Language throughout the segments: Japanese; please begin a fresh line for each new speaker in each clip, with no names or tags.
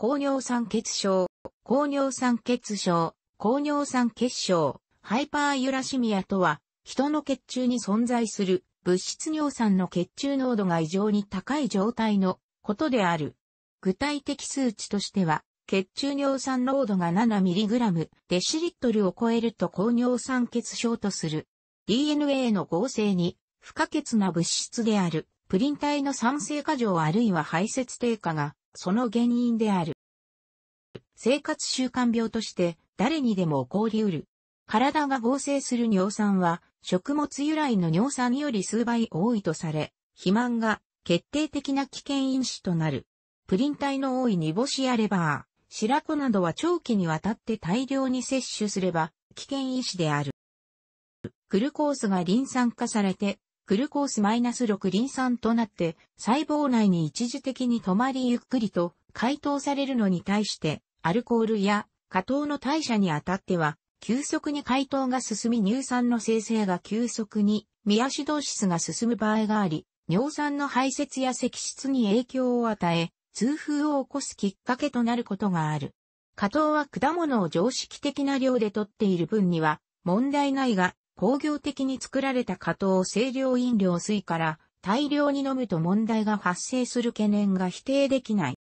高尿酸血症、高尿酸血症、高尿酸血症、ハイパーユラシミアとは、人の血中に存在する物質尿酸の血中濃度が異常に高い状態のことである。具体的数値としては、血中尿酸濃度が 7mg デシリットルを超えると高尿酸血症とする。DNA の合成に不可欠な物質であるプリン体の酸性過剰あるいは排泄低下がその原因である。生活習慣病として誰にでも起こり得る。体が合成する尿酸は食物由来の尿酸より数倍多いとされ、肥満が決定的な危険因子となる。プリン体の多い煮干しやレバー、白子などは長期にわたって大量に摂取すれば危険因子である。グルコースがリン酸化されてグルコース -6 リン酸となって細胞内に一時的に止まりゆっくりと解凍されるのに対してアルコールや加糖の代謝にあたっては急速に解凍が進み乳酸の生成が急速にミアシドーシスが進む場合があり尿酸の排泄や積質に影響を与え痛風を起こすきっかけとなることがある。加糖は果物を常識的な量で摂っている分には問題ないが、工業的に作られた加糖清涼飲料水から大量に飲むと問題が発生する懸念が否定できない。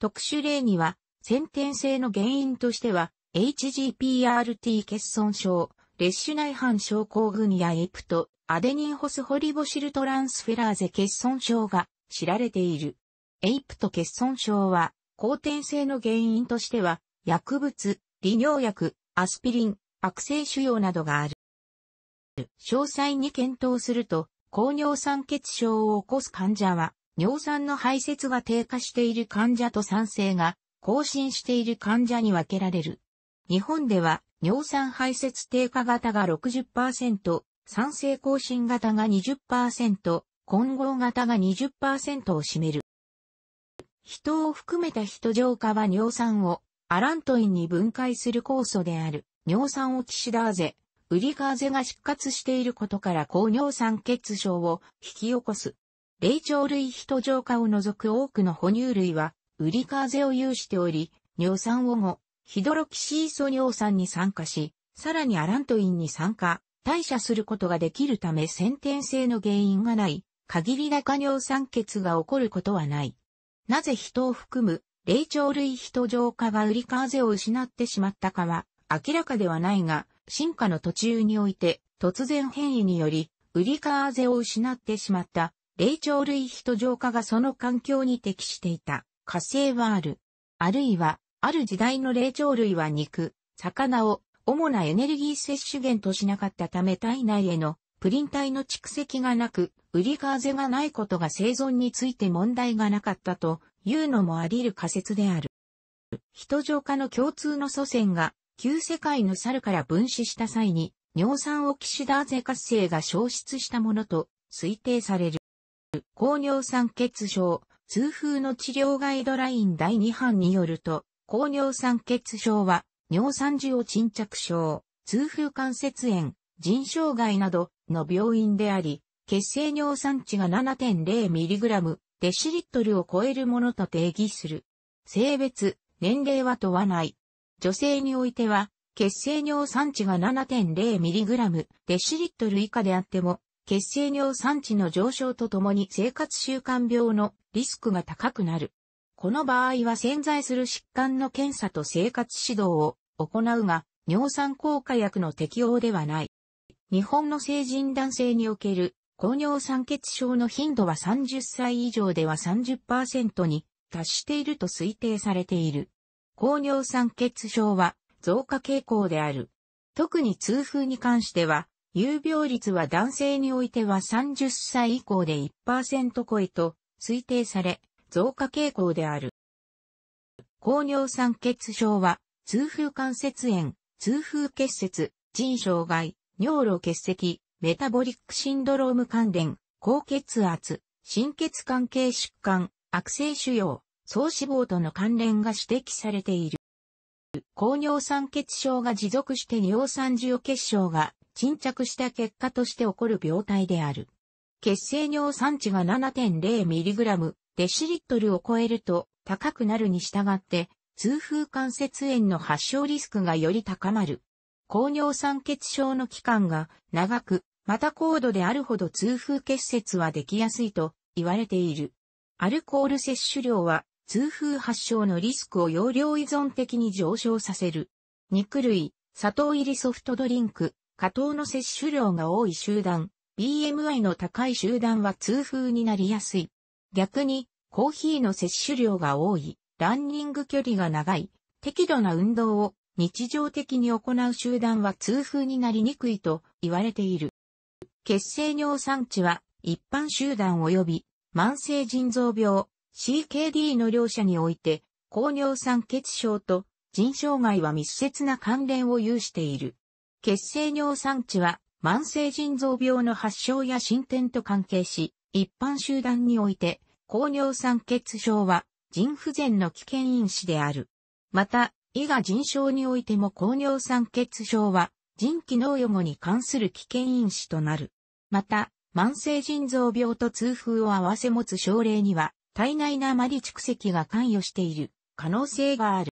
特殊例には、先天性の原因としては、HGPRT 欠損症、列種内反症候群やエプト、アデニンホスホリボシルトランスフェラーゼ欠損症が知られている。エイプト欠損症は、後天性の原因としては、薬物、利尿薬、アスピリン、悪性腫瘍などがある。詳細に検討すると、高尿酸血症を起こす患者は、尿酸の排泄が低下している患者と酸性が更新している患者に分けられる。日本では、尿酸排泄低下型が60%、酸性更新型が20%、混合型が20%を占める。人を含めた人浄化は尿酸をアラントインに分解する酵素である尿酸オキシダーゼウリカーゼが失活していることから高尿酸欠症を引き起こす。霊長類ヒト浄化を除く多くの哺乳類は、ウリカーゼを有しており、尿酸を後、ヒドロキシーソ尿酸に酸化し、さらにアラントインに酸化、代謝することができるため先天性の原因がない、限り中尿酸欠が起こることはない。なぜ人を含む、霊長類ヒト浄化がウリカーゼを失ってしまったかは、明らかではないが、進化の途中において、突然変異により、ウリカーゼを失ってしまった、霊長類ヒト浄化がその環境に適していた、火星はある。あるいは、ある時代の霊長類は肉、魚を主なエネルギー摂取源としなかったため体内へのプリン体の蓄積がなく、ウリカーゼがないことが生存について問題がなかったというのもあり得る仮説である。人浄化の共通の祖先が旧世界の猿から分子した際に、尿酸オキシダーゼ活性が消失したものと推定される。高尿酸血症、痛風の治療ガイドライン第2版によると、高尿酸血症は、尿酸受を沈着症、痛風関節炎、腎障害などの病院であり、血清尿酸値が 7.0mg デシリットルを超えるものと定義する。性別、年齢は問わない。女性においては、血清尿酸値が 7.0mg デシリットル以下であっても、血清尿酸値の上昇とともに生活習慣病のリスクが高くなる。この場合は潜在する疾患の検査と生活指導を行うが、尿酸効果薬の適用ではない。日本の成人男性における高尿酸血症の頻度は30歳以上では30%に達していると推定されている。高尿酸血症は増加傾向である。特に痛風に関しては、有病率は男性においては30歳以降で1%超えと推定され、増加傾向である。高尿酸血症は、痛風関節炎、痛風結節、腎障害、尿路結石、メタボリックシンドローム関連、高血圧、心血管系疾患、悪性腫瘍、総死亡との関連が指摘されている。高尿酸血症が持続して尿酸受容血症が沈着した結果として起こる病態である。血清尿酸値が 7.0mg デシリットルを超えると高くなるに従って、痛風関節炎の発症リスクがより高まる。高尿酸血症の期間が長く、また高度であるほど痛風結節はできやすいと言われている。アルコール摂取量は痛風発症のリスクを容量依存的に上昇させる。肉類、砂糖入りソフトドリンク、加糖の摂取量が多い集団、BMI の高い集団は痛風になりやすい。逆に、コーヒーの摂取量が多い、ランニング距離が長い、適度な運動を日常的に行う集団は痛風になりにくいと言われている。血清尿酸値は一般集団及び慢性腎臓病、CKD の両者において、高尿酸血症と腎障害は密接な関連を有している。血清尿酸値は慢性腎臓病の発症や進展と関係し、一般集団において、高尿酸血症は腎不全の危険因子である。また、胃が腎症においても高尿酸血症は腎機能予後に関する危険因子となる。また、慢性腎臓病と痛風を合わせ持つ症例には、体内なり蓄積が関与している可能性がある。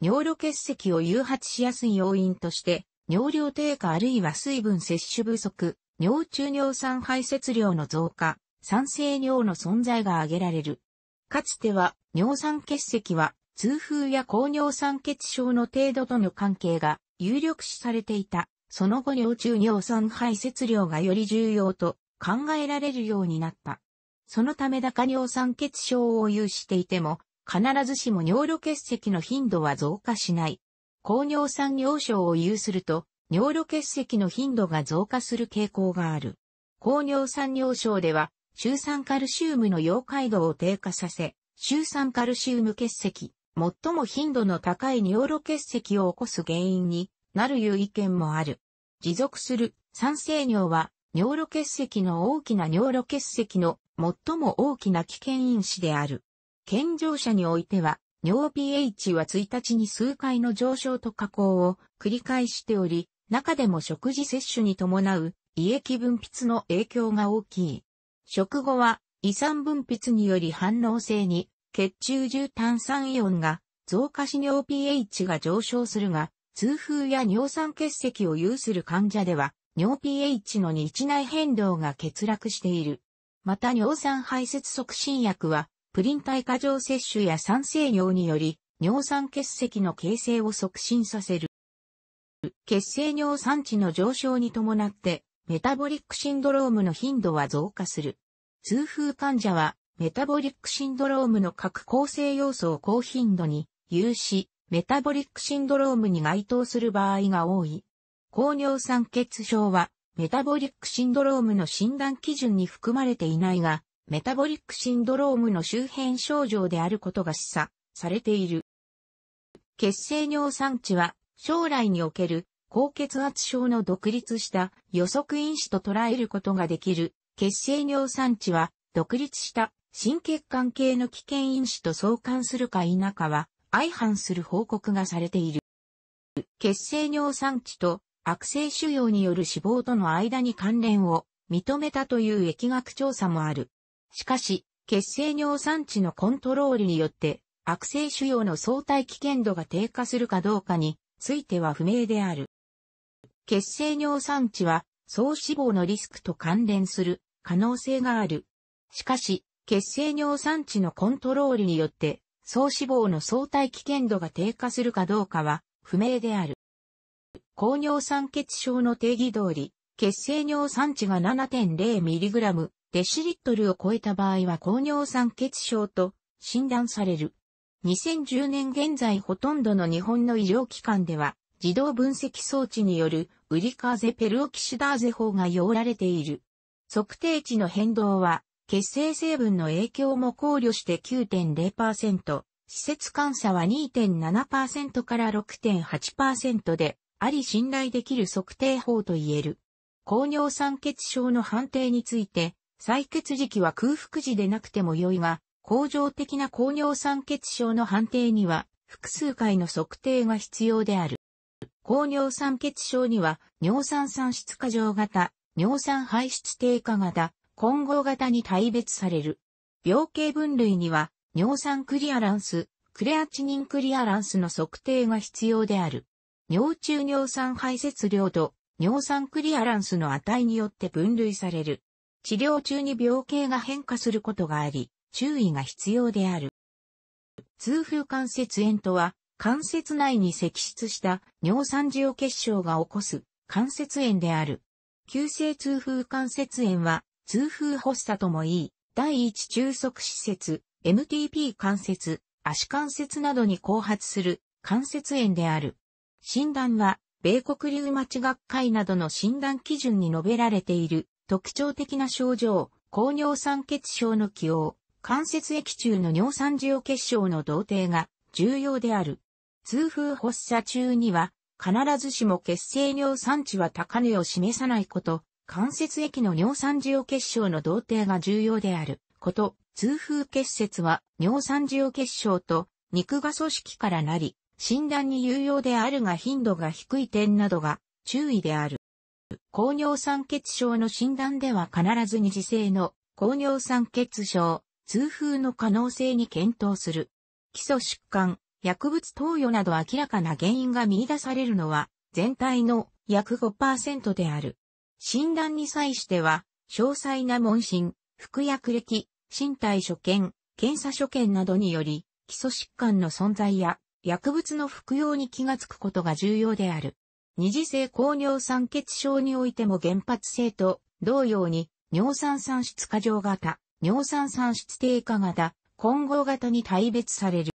尿路結石を誘発しやすい要因として、尿量低下あるいは水分摂取不足、尿中尿酸排泄量の増加、酸性尿の存在が挙げられる。かつては、尿酸結石は、痛風や高尿酸血症の程度との関係が有力視されていた。その後尿中尿酸排泄量がより重要と考えられるようになった。そのため高尿酸血症を有していても、必ずしも尿路結石の頻度は増加しない。高尿酸尿症を有すると、尿路結石の頻度が増加する傾向がある。高尿酸尿症では、中酸カルシウムの溶解度を低下させ、中酸カルシウム結石、最も頻度の高い尿路結石を起こす原因になるいう意見もある。持続する酸性尿は尿路結石の大きな尿路結石の最も大きな危険因子である。健常者においては、尿 pH は1日に数回の上昇と下降を繰り返しており、中でも食事摂取に伴う胃液分泌の影響が大きい。食後は胃酸分泌により反応性に血中重炭酸イオンが増加し尿 pH が上昇するが、痛風や尿酸結石を有する患者では尿 pH の日内変動が欠落している。また尿酸排泄促進薬は、プリン体過剰摂取や酸性尿により、尿酸結石の形成を促進させる。血清尿酸値の上昇に伴って、メタボリックシンドロームの頻度は増加する。痛風患者は、メタボリックシンドロームの各構成要素を高頻度に有し、メタボリックシンドロームに該当する場合が多い。高尿酸血症は、メタボリックシンドロームの診断基準に含まれていないが、メタボリックシンドロームの周辺症状であることが示唆されている。血清尿酸値は、将来における高血圧症の独立した予測因子と捉えることができる。血清尿酸値は、独立した心血管系の危険因子と相関するか否かは、相反する報告がされている。血清尿酸値と悪性腫瘍による死亡との間に関連を認めたという疫学調査もある。しかし、血清尿酸値のコントロールによって悪性腫瘍の相対危険度が低下するかどうかについては不明である。血清尿酸値は、総死亡のリスクと関連する可能性がある。しかし、血清尿酸値のコントロールによって、総死亡の相対危険度が低下するかどうかは不明である。高尿酸血症の定義通り、血清尿酸値が 7.0mg デシリットルを超えた場合は高尿酸血症と診断される。2010年現在ほとんどの日本の医療機関では、自動分析装置によるウリカーゼペルオキシダーゼ法が用られている。測定値の変動は、血清成分の影響も考慮して9.0%、施設監査は2.7%から6.8%で、あり信頼できる測定法と言える。高尿酸血症の判定について、採血時期は空腹時でなくても良いが、恒常的な高尿酸血症の判定には、複数回の測定が必要である。高尿酸血症には、尿酸酸質過剰型、尿酸排出低下型、混合型に大別される。病形分類には、尿酸クリアランス、クレアチニンクリアランスの測定が必要である。尿中尿酸排泄量と尿酸クリアランスの値によって分類される。治療中に病形が変化することがあり、注意が必要である。痛風関節炎とは、関節内に積出した尿酸塩結晶が起こす関節炎である。急性痛風関節炎は、痛風発作ともいい、第一中足施設、MTP 関節、足関節などに後発する関節炎である。診断は、米国リウマチ学会などの診断基準に述べられている特徴的な症状、高尿酸血症の起用、関節液中の尿酸塩血結晶の同定が重要である。痛風発作中には、必ずしも血清尿酸値は高値を示さないこと、関節液の尿酸塩血結晶の同定が重要であること、痛風結節は尿酸塩血結晶と肉が組織からなり、診断に有用であるが頻度が低い点などが注意である。高尿酸血症の診断では必ず二次性の高尿酸血症、痛風の可能性に検討する。基礎疾患、薬物投与など明らかな原因が見出されるのは全体の約5%である。診断に際しては、詳細な問診、服薬歴、身体所見、検査所見などにより、基礎疾患の存在や薬物の服用に気がつくことが重要である。二次性高尿酸血症においても原発性と同様に尿酸酸質過剰型、尿酸酸質低下型、混合型に大別される。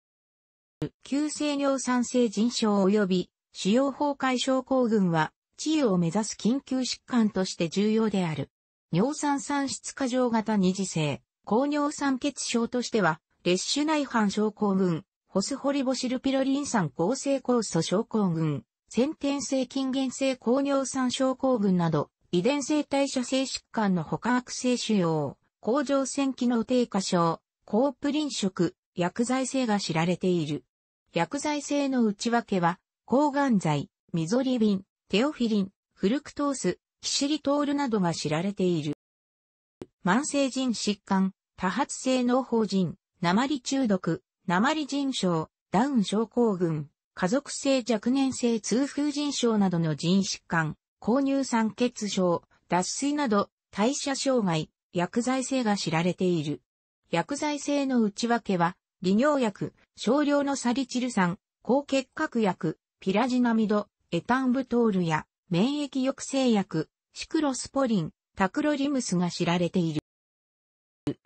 急性尿酸性腎症及び腫瘍崩壊症候群は治癒を目指す緊急疾患として重要である。尿酸酸質過剰型二次性、高尿酸血症としては、列種内反症候群、ホスホリボシルピロリン酸合成酵素症候群、先天性筋原性抗尿酸症候群など、遺伝性代謝性疾患の他悪性腫瘍、甲状腺機能低下症、高プリン食、薬剤性が知られている。薬剤性の内訳は、抗がん剤、ミゾリビン、テオフィリン、フルクトース、キシリトールなどが知られている。慢性腎疾患、多発性脳法人、鉛中毒、鉛腎症、ダウン症候群、家族性若年性痛風腎症などの腎疾患、高乳酸欠症、脱水など、代謝障害、薬剤性が知られている。薬剤性の内訳は、利尿薬、少量のサリチル酸、高結核薬、ピラジナミド、エタンブトールや、免疫抑制薬、シクロスポリン、タクロリムスが知られている。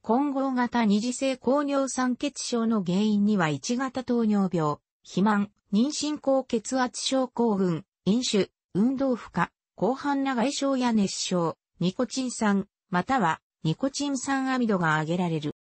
混合型二次性高尿酸血症の原因には1型糖尿病、肥満、妊娠高血圧症候群、飲酒、運動負荷、広範な外傷や熱傷、ニコチン酸、またはニコチン酸アミドが挙げられる。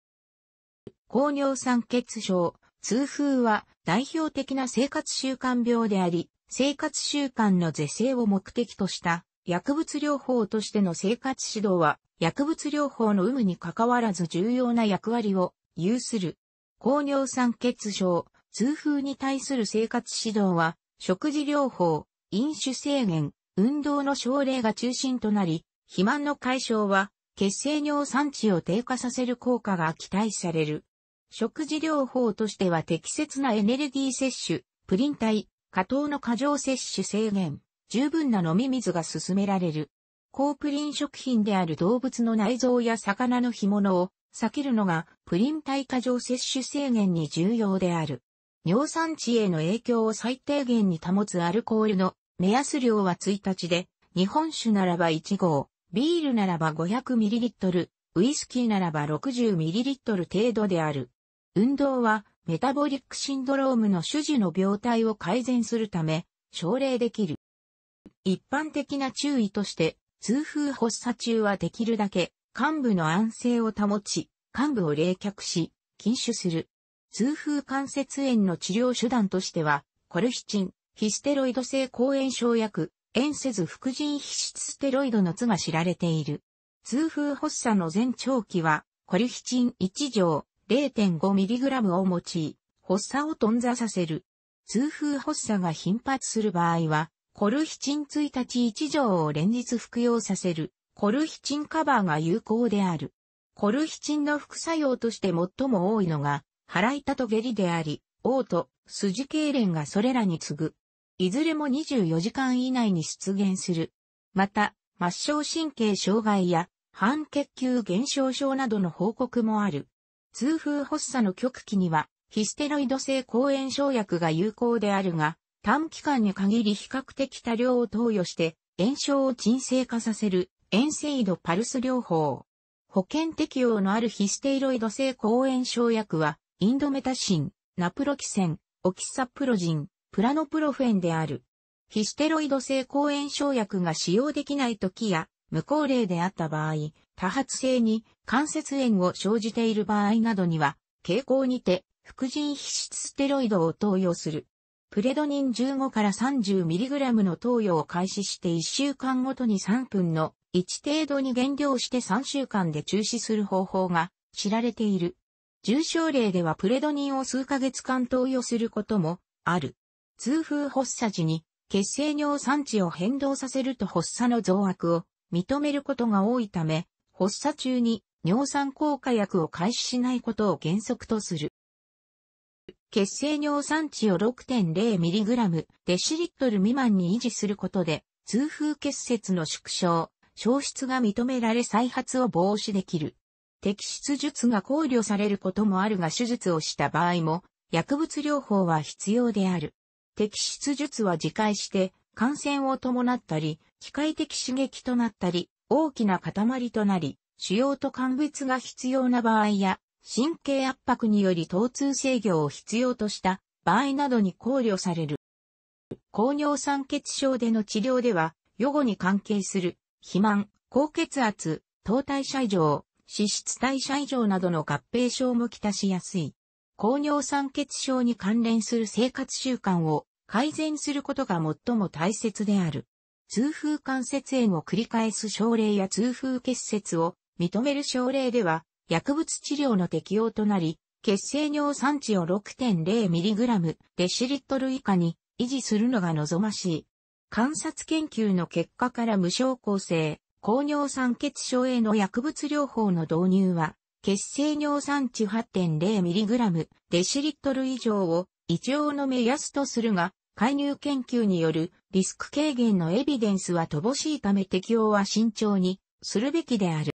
高尿酸血症、痛風は代表的な生活習慣病であり、生活習慣の是正を目的とした薬物療法としての生活指導は、薬物療法の有無に関わらず重要な役割を有する。高尿酸血症、痛風に対する生活指導は、食事療法、飲酒制限、運動の症例が中心となり、肥満の解消は、血清尿酸値を低下させる効果が期待される。食事療法としては適切なエネルギー摂取、プリン体、過糖の過剰摂取制限、十分な飲み水が勧められる。高プリン食品である動物の内臓や魚の干物を避けるのがプリン体過剰摂取制限に重要である。尿酸値への影響を最低限に保つアルコールの目安量は1日で、日本酒ならば1号、ビールならば 500ml、ウイスキーならば 60ml 程度である。運動はメタボリックシンドロームの種々の病態を改善するため、奨励できる。一般的な注意として、痛風発作中はできるだけ患部の安静を保ち、患部を冷却し、禁酒する。痛風関節炎の治療手段としては、コルヒチン、ヒステロイド性抗炎症薬、炎せず副腎皮質ステロイドの図が知られている。痛風発作の前兆期は、コルヒチン1錠 0.5mg を用い、発作を頓挫させる。痛風発作が頻発する場合は、コルヒチン1日1錠を連日服用させる、コルヒチンカバーが有効である。コルヒチンの副作用として最も多いのが、腹痛と下痢であり、嘔吐、筋痙攣がそれらに次ぐ。いずれも24時間以内に出現する。また、末梢神経障害や、半血球減少症などの報告もある。痛風発作の極期には、ヒステロイド性抗炎症薬が有効であるが、短期間に限り比較的多量を投与して、炎症を鎮静化させる、炎性度パルス療法。保険適用のあるヒステイロイド性抗炎症薬は、インドメタシン、ナプロキセン、オキサプロジン、プラノプロフェンである。ヒステロイド性抗炎症薬が使用できない時や、無効例であった場合、多発性に関節炎を生じている場合などには、傾向にて、副腎皮質ステロイドを投与する。プレドニン15から 30mg の投与を開始して1週間ごとに3分の1程度に減量して3週間で中止する方法が知られている。重症例ではプレドニンを数ヶ月間投与することもある。痛風発作時に血清尿酸値を変動させると発作の増悪を認めることが多いため、発作中に尿酸効果薬を開始しないことを原則とする。血清尿酸値を 6.0mg デシリットル未満に維持することで、痛風結節の縮小、消失が認められ再発を防止できる。摘出術が考慮されることもあるが手術をした場合も、薬物療法は必要である。摘出術は自戒して、感染を伴ったり、機械的刺激となったり、大きな塊となり、腫瘍と鑑別が必要な場合や、神経圧迫により疼痛制御を必要とした場合などに考慮される。高尿酸血症での治療では、予後に関係する、肥満、高血圧、糖代謝異常、脂質代謝異常などの合併症もきたしやすい。高尿酸血症に関連する生活習慣を改善することが最も大切である。痛風関節炎を繰り返す症例や痛風結節を認める症例では、薬物治療の適用となり、血清尿酸値を 6.0mg デシリットル以下に維持するのが望ましい。観察研究の結果から無症候性、高尿酸血症への薬物療法の導入は、血清尿酸値 8.0mg デシリットル以上を一応の目安とするが、介入研究によるリスク軽減のエビデンスは乏しいため適用は慎重にするべきである。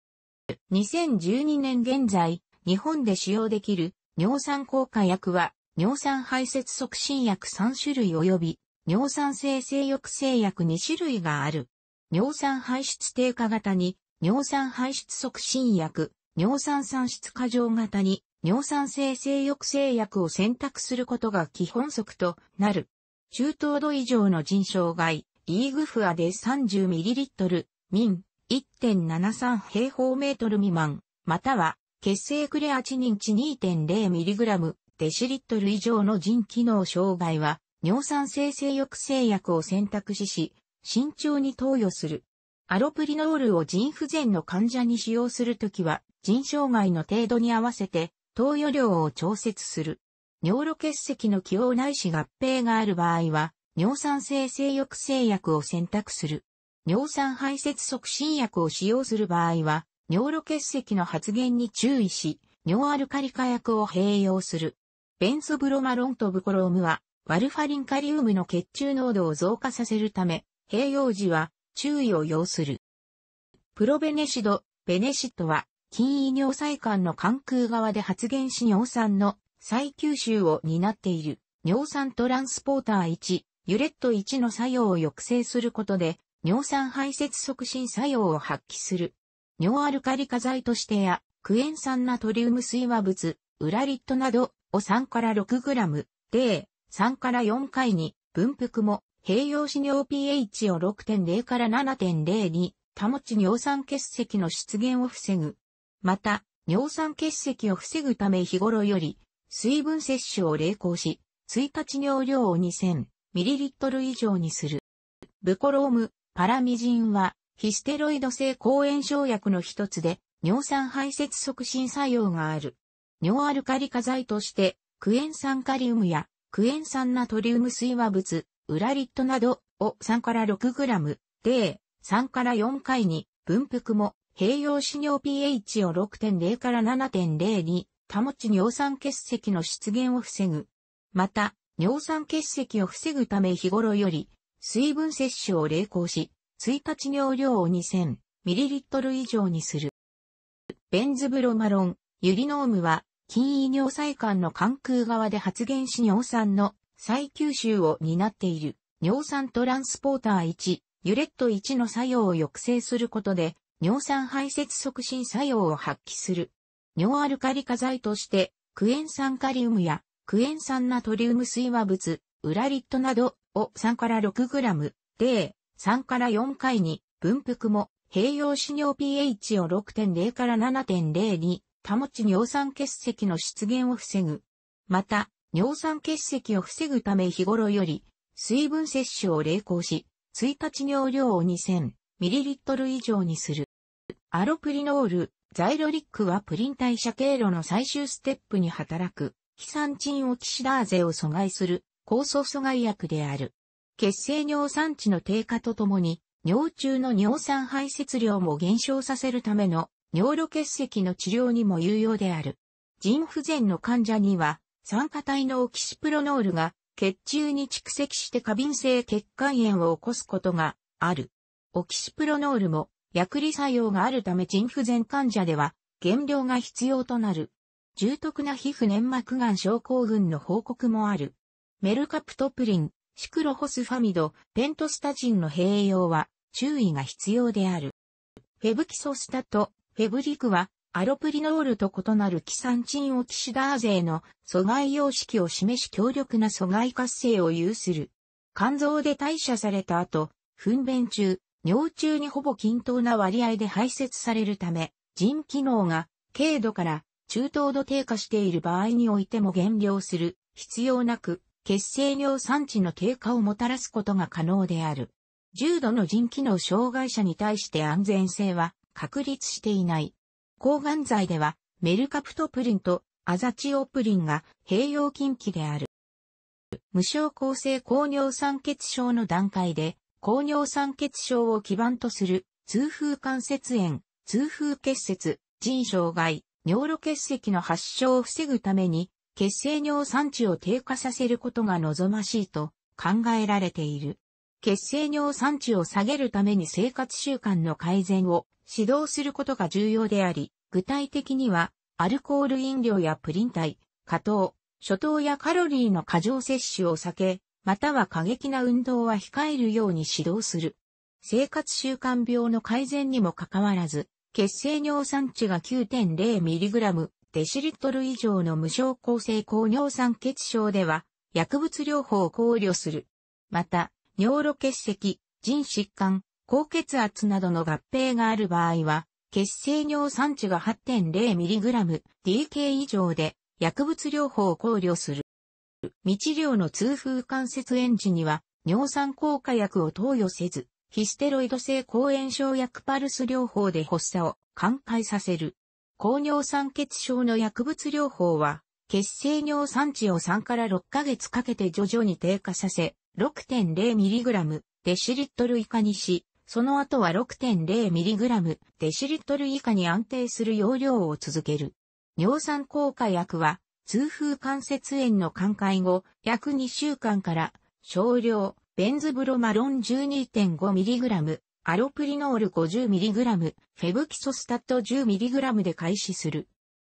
2012年現在、日本で使用できる尿酸効果薬は、尿酸排泄促進薬3種類及び、尿酸生成抑制薬2種類がある。尿酸排出低下型に、尿酸排出促進薬、尿酸酸出過剰型に、尿酸生成抑制薬を選択することが基本則となる。中等度以上の腎障害、イーグフアで 30ml、民、1.73平方メートル未満、または血清クレアチニンチ 2.0mg デシリットル以上の腎機能障害は尿酸生成抑制薬を選択肢し、慎重に投与する。アロプリノールを腎不全の患者に使用するときは、腎障害の程度に合わせて投与量を調節する。尿路結石の起用ないし合併がある場合は、尿酸生成抑制薬を選択する。尿酸排泄促進薬を使用する場合は、尿路結石の発現に注意し、尿アルカリ化薬を併用する。ベンソブロマロンとブコロームは、ワルファリンカリウムの血中濃度を増加させるため、併用時は注意を要する。プロベネシド、ベネシットは、筋胃尿細管の関空側で発現し尿酸の再吸収を担っている尿酸トランスポーター1、ユレット1の作用を抑制することで尿酸排泄促進作用を発揮する。尿アルカリ化剤としてや、クエン酸ナトリウム水和物、ウラリットなどを3から6ム、で、3から4回に、分布も、併用し尿 pH を6.0から7.0に、保ち尿酸結石の出現を防ぐ。また、尿酸結石を防ぐため日頃より、水分摂取を励行し、1日尿量を 2000ml 以上にする。ブコローム、パラミジンは、ヒステロイド性抗炎症薬の一つで、尿酸排泄促進作用がある。尿アルカリ化剤として、クエン酸カリウムや、クエン酸ナトリウム水和物、ウラリットなどを3から 6g、で、3から4回に、分布も、併用死尿 pH を6.0から7.0に、保ち尿酸結石の出現を防ぐ。また、尿酸結石を防ぐため日頃より、水分摂取を励行し、1日尿量を 2000ml 以上にする。ベンズブロマロン、ユリノームは、筋異尿細管の関空側で発現し尿酸の再吸収を担っている、尿酸トランスポーター1、ユレット1の作用を抑制することで、尿酸排泄促進作用を発揮する。尿アルカリ化剤として、クエン酸カリウムやクエン酸ナトリウム水和物、ウラリットなどを3から 6g、0、3から4回に、分腹も、併用紙尿 pH を6.0から7.0に、保ち尿酸結石の出現を防ぐ。また、尿酸結石を防ぐため日頃より、水分摂取を励行し、1日尿量を 2000ml 以上にする。アロプリノール、ザイロリックはプリン代謝経路の最終ステップに働く、キサンチンオキシダーゼを阻害する酵素阻害薬である。血清尿酸値の低下とともに、尿中の尿酸排泄量も減少させるための尿路結石の治療にも有用である。腎不全の患者には、酸化体のオキシプロノールが血中に蓄積して過敏性血管炎を起こすことがある。オキシプロノールも薬理作用があるため腎不全患者では減量が必要となる。重篤な皮膚粘膜癌症候群の報告もある。メルカプトプリン、シクロホスファミド、ペントスタジンの併用は注意が必要である。フェブキソスタとフェブリクはアロプリノールと異なるキサンチンオキシダーゼの阻害様式を示し強力な阻害活性を有する。肝臓で代謝された後、糞便中、尿中にほぼ均等な割合で排泄されるため、腎機能が軽度から中等度低下している場合においても減量する必要なく、血清尿酸値の低下をもたらすことが可能である。重度の腎機能障害者に対して安全性は確立していない。抗がん剤ではメルカプトプリンとアザチオプリンが併用禁忌である。無症候性高尿酸血症の段階で高尿酸血症を基盤とする痛風関節炎、痛風結節、腎障害、尿路結石の発症を防ぐために血清尿酸値を低下させることが望ましいと考えられている。血清尿酸値を下げるために生活習慣の改善を指導することが重要であり、具体的には、アルコール飲料やプリン体、加糖、初糖やカロリーの過剰摂取を避け、または過激な運動は控えるように指導する。生活習慣病の改善にもかかわらず、血清尿酸値が 9.0mg デシリットル以上の無症候性高尿酸血症では、薬物療法を考慮する。また、尿路結石、腎疾患、高血圧などの合併がある場合は、血清尿酸値が 8.0mg/dk 以上で薬物療法を考慮する。未治療の痛風関節炎時には尿酸効果薬を投与せず、ヒステロイド性抗炎症薬パルス療法で発作を寛解させる。高尿酸血症の薬物療法は、血清尿酸値を3から6ヶ月かけて徐々に低下させ、6.0mg デシリットル以下にし、その後は 6.0mg デシリットル以下に安定する容量を続ける。尿酸効果薬は、痛風関節炎の寛解後、約2週間から、少量、ベンズブロマロン 12.5mg、アロプリノール 50mg、フェブキソスタット 10mg で開始する。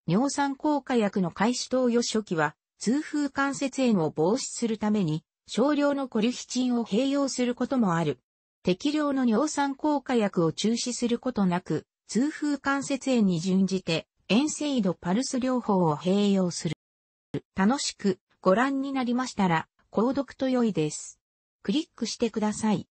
尿酸効果薬の開始投与初期は、痛風関節炎を防止するために、少量のコリヒチンを併用することもある。適量の尿酸効果薬を中止することなく、痛風関節炎に準じて、遠征度パルス療法を併用する。楽しくご覧になりましたら、購読と良いです。クリックしてください。